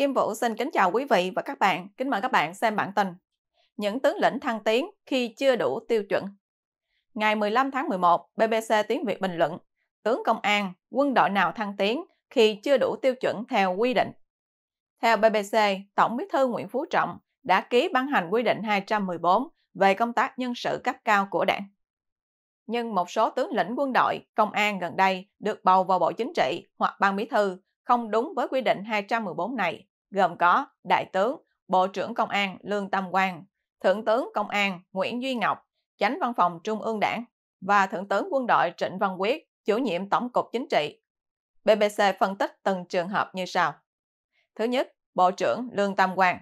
Kim Vũ xin kính chào quý vị và các bạn. Kính mời các bạn xem bản tin. Những tướng lĩnh thăng tiến khi chưa đủ tiêu chuẩn. Ngày 15 tháng 11, BBC Tiếng Việt bình luận, tướng công an, quân đội nào thăng tiến khi chưa đủ tiêu chuẩn theo quy định. Theo BBC, Tổng bí thư Nguyễn Phú Trọng đã ký ban hành quy định 214 về công tác nhân sự cấp cao của đảng. Nhưng một số tướng lĩnh quân đội, công an gần đây được bầu vào Bộ Chính trị hoặc Ban Bí thư không đúng với quy định 214 này gồm có Đại tướng, Bộ trưởng Công an Lương Tâm Quang, Thượng tướng Công an Nguyễn Duy Ngọc, Chánh Văn phòng Trung ương Đảng và Thượng tướng Quân đội Trịnh Văn Quyết, chủ nhiệm Tổng cục Chính trị. BBC phân tích từng trường hợp như sau. Thứ nhất, Bộ trưởng Lương Tâm Quang.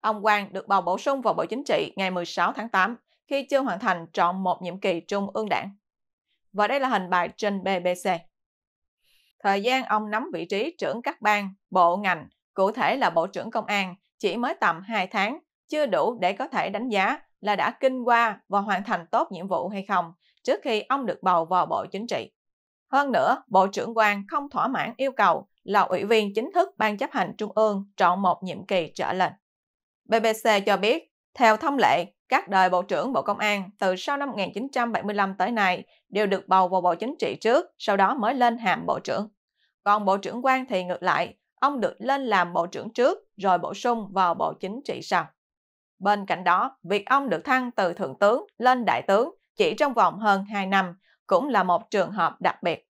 Ông Quang được bầu bổ sung vào Bộ Chính trị ngày 16 tháng 8 khi chưa hoàn thành trọn một nhiệm kỳ Trung ương Đảng. Và đây là hình bài trên BBC. Thời gian ông nắm vị trí trưởng các bang bộ ngành cụ thể là Bộ trưởng Công an, chỉ mới tầm 2 tháng, chưa đủ để có thể đánh giá là đã kinh qua và hoàn thành tốt nhiệm vụ hay không trước khi ông được bầu vào Bộ Chính trị. Hơn nữa, Bộ trưởng Quang không thỏa mãn yêu cầu là ủy viên chính thức Ban chấp hành Trung ương chọn một nhiệm kỳ trở lên. BBC cho biết, theo thông lệ, các đời Bộ trưởng Bộ Công an từ sau năm 1975 tới nay đều được bầu vào Bộ Chính trị trước, sau đó mới lên hàm Bộ trưởng. Còn Bộ trưởng Quang thì ngược lại, ông được lên làm bộ trưởng trước rồi bổ sung vào bộ chính trị sau. Bên cạnh đó, việc ông được thăng từ thượng tướng lên đại tướng chỉ trong vòng hơn 2 năm cũng là một trường hợp đặc biệt.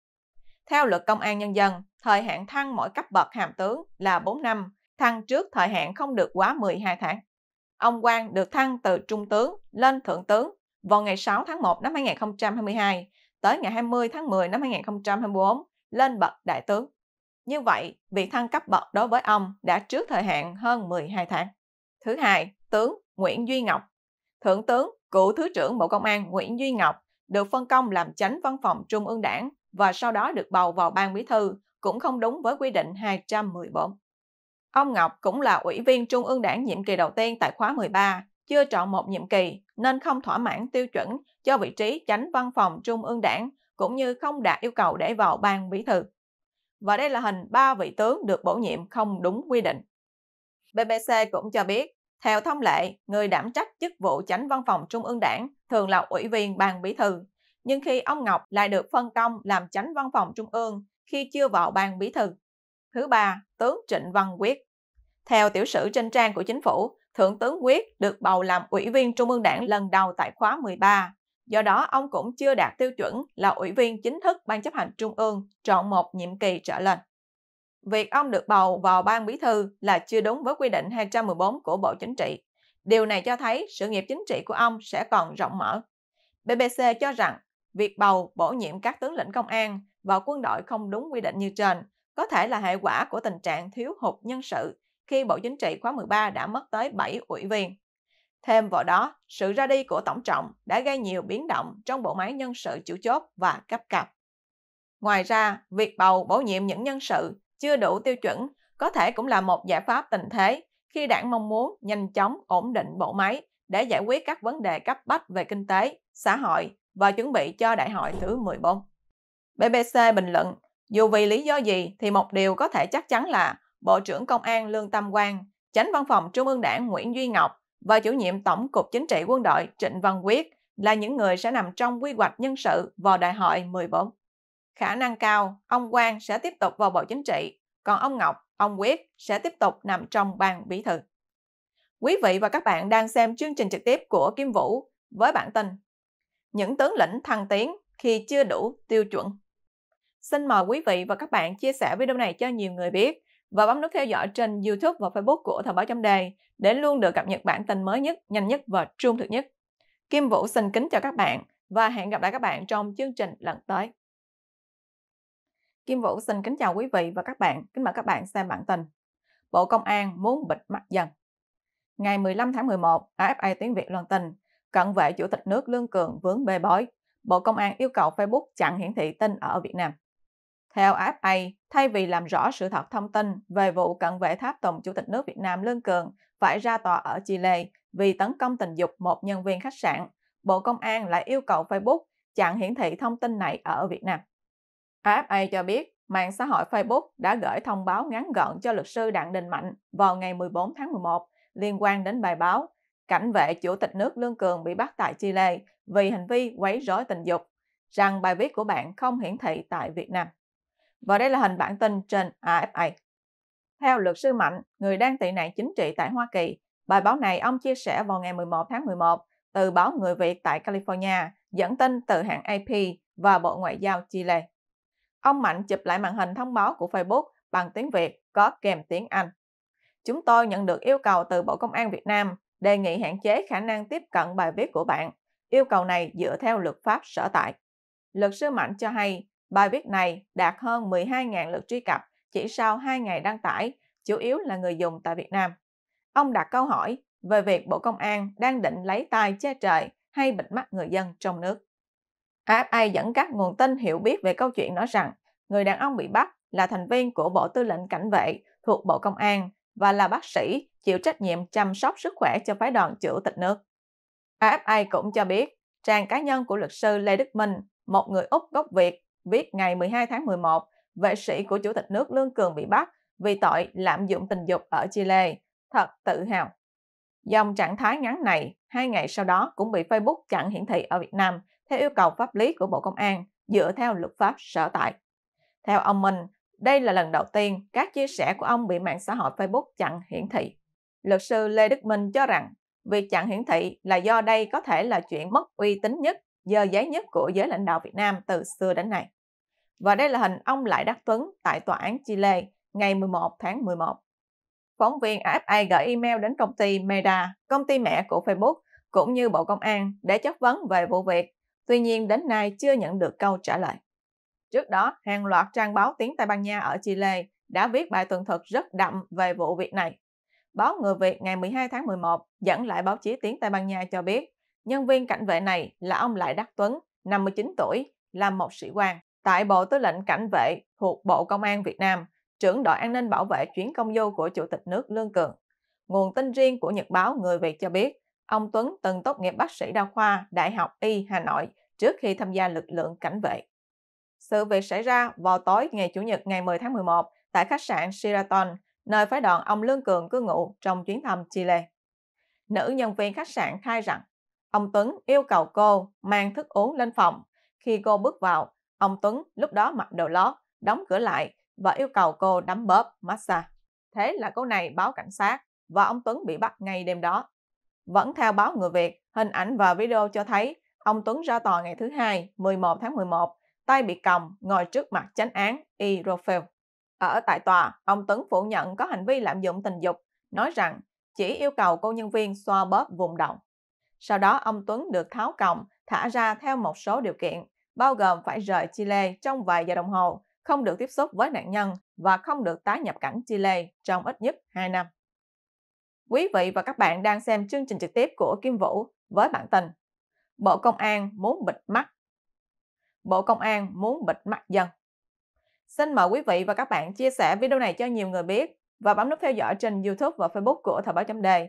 Theo luật công an nhân dân, thời hạn thăng mỗi cấp bậc hàm tướng là 4 năm, thăng trước thời hạn không được quá 12 tháng. Ông Quang được thăng từ trung tướng lên thượng tướng vào ngày 6 tháng 1 năm 2022 tới ngày 20 tháng 10 năm 2024 lên bậc đại tướng. Như vậy, việc thăng cấp bậc đối với ông đã trước thời hạn hơn 12 tháng. Thứ hai, tướng Nguyễn Duy Ngọc. Thượng tướng, cựu Thứ trưởng Bộ Công an Nguyễn Duy Ngọc được phân công làm chánh văn phòng Trung ương Đảng và sau đó được bầu vào ban bí thư cũng không đúng với quy định 214. Ông Ngọc cũng là ủy viên Trung ương Đảng nhiệm kỳ đầu tiên tại khóa 13, chưa chọn một nhiệm kỳ nên không thỏa mãn tiêu chuẩn cho vị trí chánh văn phòng Trung ương Đảng cũng như không đạt yêu cầu để vào ban bí thư và đây là hình ba vị tướng được bổ nhiệm không đúng quy định. BBC cũng cho biết, theo thông lệ, người đảm trách chức vụ tránh văn phòng Trung ương Đảng thường là ủy viên ban bí thư, nhưng khi ông Ngọc lại được phân công làm tránh văn phòng Trung ương khi chưa vào ban bí thư. Thứ ba, tướng Trịnh Văn Quyết. Theo tiểu sử trên trang của chính phủ, Thượng tướng Quyết được bầu làm ủy viên Trung ương Đảng lần đầu tại khóa 13 do đó ông cũng chưa đạt tiêu chuẩn là ủy viên chính thức Ban chấp hành Trung ương trọn một nhiệm kỳ trở lên. Việc ông được bầu vào Ban Bí thư là chưa đúng với quy định 214 của Bộ Chính trị. Điều này cho thấy sự nghiệp chính trị của ông sẽ còn rộng mở. BBC cho rằng việc bầu bổ nhiệm các tướng lĩnh công an và quân đội không đúng quy định như trên có thể là hệ quả của tình trạng thiếu hụt nhân sự khi Bộ Chính trị khóa 13 đã mất tới 7 ủy viên. Thêm vào đó, sự ra đi của Tổng trọng đã gây nhiều biến động trong bộ máy nhân sự chủ chốt và cấp cặp. Ngoài ra, việc bầu bổ nhiệm những nhân sự chưa đủ tiêu chuẩn có thể cũng là một giải pháp tình thế khi đảng mong muốn nhanh chóng ổn định bộ máy để giải quyết các vấn đề cấp bách về kinh tế, xã hội và chuẩn bị cho đại hội thứ 14. BBC bình luận, dù vì lý do gì thì một điều có thể chắc chắn là Bộ trưởng Công an Lương Tam Quang, Chánh Văn phòng Trung ương Đảng Nguyễn Duy Ngọc và chủ nhiệm Tổng cục Chính trị quân đội Trịnh Văn Quyết là những người sẽ nằm trong quy hoạch nhân sự vào đại hội 14. Khả năng cao, ông Quang sẽ tiếp tục vào Bộ Chính trị, còn ông Ngọc, ông Quyết sẽ tiếp tục nằm trong ban bí thư. Quý vị và các bạn đang xem chương trình trực tiếp của Kim Vũ với bản tin Những tướng lĩnh thăng tiến khi chưa đủ tiêu chuẩn. Xin mời quý vị và các bạn chia sẻ video này cho nhiều người biết và bấm nút theo dõi trên YouTube và Facebook của Thời báo chấm đề để luôn được cập nhật bản tin mới nhất, nhanh nhất và trung thực nhất. Kim Vũ xin kính chào các bạn và hẹn gặp lại các bạn trong chương trình lần tới. Kim Vũ xin kính chào quý vị và các bạn, kính mời các bạn xem bản tin. Bộ Công an muốn bịt mặt dần. Ngày 15 tháng 11, AFA tiếng Việt loan tin, cận vệ Chủ tịch nước Lương Cường vướng bê bối. Bộ Công an yêu cầu Facebook chặn hiển thị tin ở Việt Nam. Theo AFA, thay vì làm rõ sự thật thông tin về vụ cận vệ tháp Tổng Chủ tịch nước Việt Nam Lương Cường phải ra tòa ở Chile vì tấn công tình dục một nhân viên khách sạn, Bộ Công an lại yêu cầu Facebook chặn hiển thị thông tin này ở Việt Nam. AFA cho biết, mạng xã hội Facebook đã gửi thông báo ngắn gọn cho luật sư Đặng Đình Mạnh vào ngày 14 tháng 11 liên quan đến bài báo Cảnh vệ Chủ tịch nước Lương Cường bị bắt tại Chile vì hành vi quấy rối tình dục, rằng bài viết của bạn không hiển thị tại Việt Nam. Và đây là hình bản tin trên AFA. Theo luật sư Mạnh, người đang tị nạn chính trị tại Hoa Kỳ, bài báo này ông chia sẻ vào ngày 11 tháng 11 từ báo Người Việt tại California, dẫn tin từ hãng AP và Bộ Ngoại giao Chile. Ông Mạnh chụp lại màn hình thông báo của Facebook bằng tiếng Việt có kèm tiếng Anh. Chúng tôi nhận được yêu cầu từ Bộ Công an Việt Nam đề nghị hạn chế khả năng tiếp cận bài viết của bạn. Yêu cầu này dựa theo luật pháp sở tại. Luật sư Mạnh cho hay Bài viết này đạt hơn 12.000 lượt truy cập chỉ sau 2 ngày đăng tải, chủ yếu là người dùng tại Việt Nam. Ông đặt câu hỏi về việc Bộ Công an đang định lấy tay che trời hay bịt mắt người dân trong nước. AFA dẫn các nguồn tin hiểu biết về câu chuyện nói rằng người đàn ông bị bắt là thành viên của Bộ Tư lệnh Cảnh vệ thuộc Bộ Công an và là bác sĩ chịu trách nhiệm chăm sóc sức khỏe cho phái đoàn chủ tịch nước. AFA cũng cho biết trang cá nhân của luật sư Lê Đức Minh, một người Úc gốc Việt viết ngày 12 tháng 11, vệ sĩ của Chủ tịch nước Lương Cường bị bắt vì tội lạm dụng tình dục ở Chile. Thật tự hào. Dòng trạng thái ngắn này, hai ngày sau đó cũng bị Facebook chặn hiển thị ở Việt Nam theo yêu cầu pháp lý của Bộ Công an dựa theo luật pháp sở tại. Theo ông Minh, đây là lần đầu tiên các chia sẻ của ông bị mạng xã hội Facebook chặn hiển thị. Luật sư Lê Đức Minh cho rằng việc chặn hiển thị là do đây có thể là chuyện mất uy tín nhất giờ giấy nhất của giới lãnh đạo Việt Nam từ xưa đến nay. Và đây là hình ông Lại Đắc Tuấn tại tòa án Chile ngày 11 tháng 11. Phóng viên AFA gửi email đến công ty Meta, công ty mẹ của Facebook, cũng như Bộ Công an để chất vấn về vụ việc. Tuy nhiên đến nay chưa nhận được câu trả lời. Trước đó, hàng loạt trang báo tiếng Tây Ban Nha ở Chile đã viết bài tường thuật rất đậm về vụ việc này. Báo Người Việt ngày 12 tháng 11 dẫn lại báo chí tiếng Tây Ban Nha cho biết Nhân viên cảnh vệ này là ông Lại Đắc Tuấn, 59 tuổi, là một sĩ quan tại Bộ Tư lệnh Cảnh vệ thuộc Bộ Công an Việt Nam, trưởng đội an ninh bảo vệ chuyến công du của Chủ tịch nước Lương Cường. Nguồn tin riêng của Nhật báo Người Việt cho biết, ông Tuấn từng tốt nghiệp bác sĩ đa khoa Đại học Y Hà Nội trước khi tham gia lực lượng cảnh vệ. Sự việc xảy ra vào tối ngày Chủ nhật ngày 10 tháng 11 tại khách sạn Sheraton, nơi phái đoàn ông Lương Cường cư ngụ trong chuyến thăm Chile. Nữ nhân viên khách sạn khai rằng Ông Tuấn yêu cầu cô mang thức uống lên phòng. Khi cô bước vào, ông Tuấn lúc đó mặc đồ lót, đóng cửa lại và yêu cầu cô đấm bóp massage. Thế là cô này báo cảnh sát và ông Tuấn bị bắt ngay đêm đó. Vẫn theo báo người Việt, hình ảnh và video cho thấy ông Tuấn ra tòa ngày thứ hai 11 tháng 11, tay bị còng, ngồi trước mặt chánh án Y. Rofel. Ở tại tòa, ông Tuấn phủ nhận có hành vi lạm dụng tình dục, nói rằng chỉ yêu cầu cô nhân viên xoa bóp vùng động. Sau đó ông Tuấn được tháo còng, thả ra theo một số điều kiện, bao gồm phải rời Chile trong vài giờ đồng hồ, không được tiếp xúc với nạn nhân và không được tái nhập cảnh Chile trong ít nhất 2 năm. Quý vị và các bạn đang xem chương trình trực tiếp của Kim Vũ với bản tin Bộ Công an muốn bịt mắt Bộ Công an muốn bịt mắt dân Xin mời quý vị và các bạn chia sẻ video này cho nhiều người biết và bấm nút theo dõi trên YouTube và Facebook của Thời báo chấm đề